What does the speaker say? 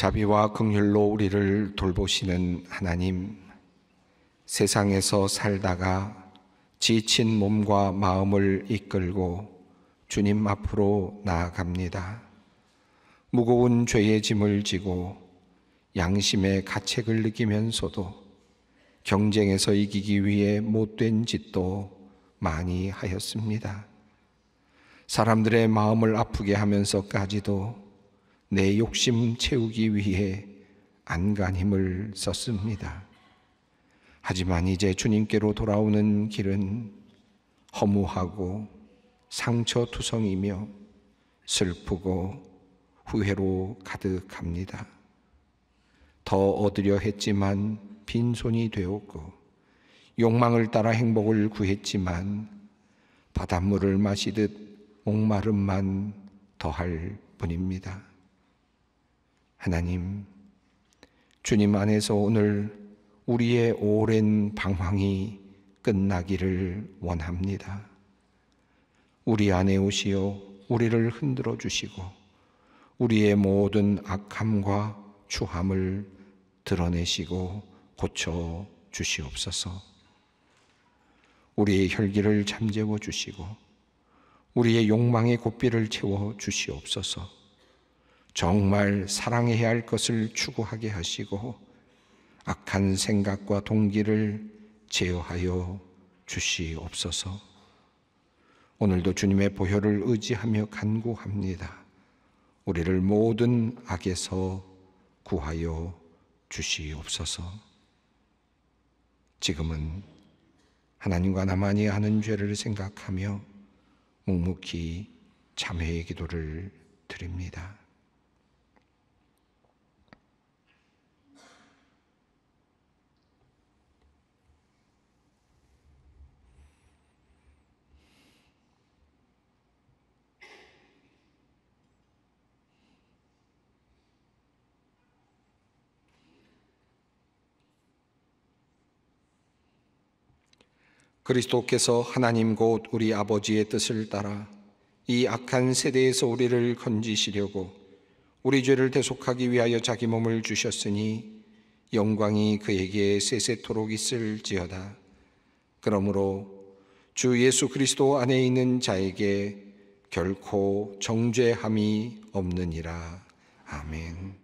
자비와 긍휼로 우리를 돌보시는 하나님, 세상에서 살다가 지친 몸과 마음을 이끌고 주님 앞으로 나아갑니다. 무거운 죄의 짐을 지고 양심의 가책을 느끼면서도 경쟁에서 이기기 위해 못된 짓도 많이 하였습니다. 사람들의 마음을 아프게 하면서까지도 내 욕심 채우기 위해 안간힘을 썼습니다. 하지만 이제 주님께로 돌아오는 길은 허무하고 상처투성이며 슬프고 후회로 가득합니다. 더 얻으려 했지만 빈손이 되었고 욕망을 따라 행복을 구했지만 바닷물을 마시듯 목마름만 더할 뿐입니다. 하나님, 주님 안에서 오늘 우리의 오랜 방황이 끝나기를 원합니다. 우리 안에 오시어 우리를 흔들어 주시고 우리의 모든 악함과 추함을 드러내시고 고쳐 주시옵소서. 우리의 혈기를 잠재워 주시고 우리의 욕망의 고삐를 채워 주시옵소서. 정말 사랑해야 할 것을 추구하게 하시고 악한 생각과 동기를 제어하여 주시옵소서. 오늘도 주님의 보혈을 의지하며 간구합니다. 우리를 모든 악에서 구하여 주시옵소서. 지금은 하나님과 나만이 아는 죄를 생각하며 묵묵히 참회의 기도를 드립니다. 그리스도께서 하나님 곧 우리 아버지의 뜻을 따라 이 악한 세대에서 우리를 건지시려고 우리 죄를 대속하기 위하여 자기 몸을 주셨으니 영광이 그에게 세세토록 있을지어다. 그러므로 주 예수 그리스도 안에 있는 자에게 결코 정죄함이 없느니라. 아멘.